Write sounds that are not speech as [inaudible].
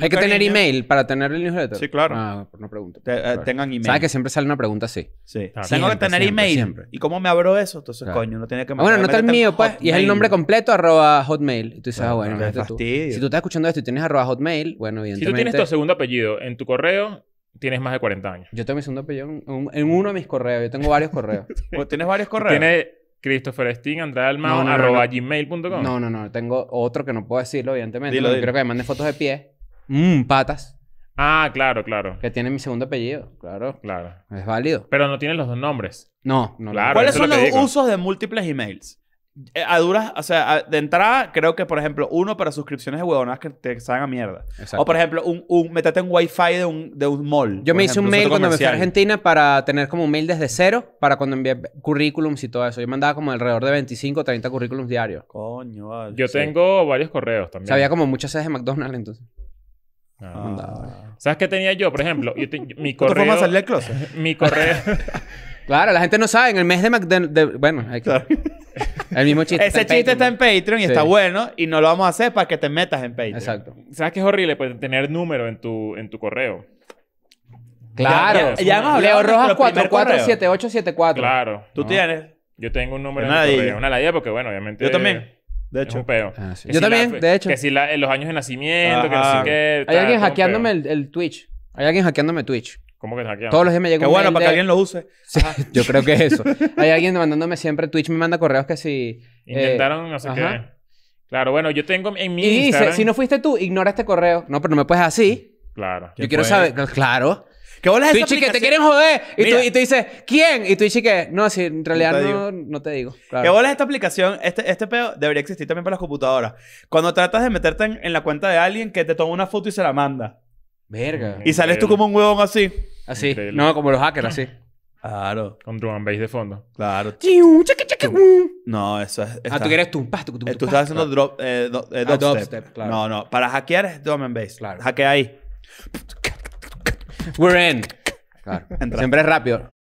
Hay que tener email para tener el newsletter. Sí, claro. Ah, no pregunto. Eh, tengan email. ¿Sabes que siempre sale una pregunta así? Sí. Tengo que tener email. Siempre. ¿Y cómo me abro eso? Entonces, coño, no tiene que ah, Bueno, no está el mío, pues. Y es el nombre completo, arroba hotmail. Y tú dices, ah, bueno, Si tú estás escuchando esto y tienes arroba hotmail, bueno, evidentemente. Si tú tienes tu segundo apellido en tu correo, tienes más de 40 años. Yo tengo mi segundo apellido en, uno de mis correos. Yo tengo varios correos. [laughs] ¿Tienes varios correos? Tienes Christopher Sting, Andrea no, no, arroba gmail.com. No, no, no. Tengo otro que no puedo decirlo, evidentemente. Dilo, Creo que me mande fotos de pie. Mm, patas. Ah, claro, claro. Que tiene mi segundo apellido. Claro. Claro. Es válido. Pero no tiene los dos nombres. No, ¿Cuáles son los usos de múltiples emails? Eh, a duras, o sea, de entrada, creo que, por ejemplo, uno para suscripciones de huevonas que te salgan a mierda. O, por ejemplo, un, un en wifi de un, de un mall. Yo me hice un mail cuando me fui a Argentina para tener como un mail desde cero para cuando envié currículums y todo eso. Yo mandaba como alrededor de 25 o 30 currículums diarios. Coño, Yo tengo varios correos también. Había como muchas sedes de McDonald's entonces. Ah. ¿Sabes qué tenía yo, por ejemplo? [laughs] [laughs] mi correo. ¿Cómo salir del closet? Mi correo. claro, la gente no sabe. En el mes de. bueno, hay que, el mismo chiste. Ese chiste está en Patreon y está bueno y no lo vamos a hacer para que te metas en Patreon. Exacto. ¿Sabes qué es horrible? Pues tener número en tu, en tu correo. Claro. Leo Rojas 447874. Claro. Tú tienes. Yo tengo un número una en mi correo. Una ladilla porque, bueno, obviamente. Yo también. De hecho. un peo. Ah, yo también, de hecho. Que si la, los años de nacimiento, que no sé qué. Hay alguien hackeándome el, Twitch. Hay alguien hackeándome Twitch. ¿Cómo que hackeándome? Todos los días me llega Qué bueno, para que alguien lo use. [laughs] yo creo que es eso. [laughs] Hay alguien mandándome siempre Twitch, me manda correos que si. Eh, Intentaron, eh... no sé qué. Claro, bueno, yo tengo en mi. Instagram... si no fuiste tú, ignora este correo. No, pero no me puedes así. Claro. Yo quiero saber. Claro. ¿Qué bolas es esta te quieren joder. Y tú, y tú dices, ¿quién? Y tú dices que, no, en realidad No te digo. ¿Qué bolas esta aplicación? Este, este pedo debería existir también para las computadoras. Cuando tratas de meterte en, la cuenta de alguien que te toma una foto y se la manda. Verga. Y sales tú como un huevón así. Así. No, como los hackers, así. Claro, Con drum and bass de fondo. claro. No, eso es. Ah, tú quieres eh, tú, tú estás haciendo drop, eh, eh Ah, dubstep. claro. No, no. Para hackear es drum and bass. Claro. Hackea ahí. We're in. Siempre es rápido.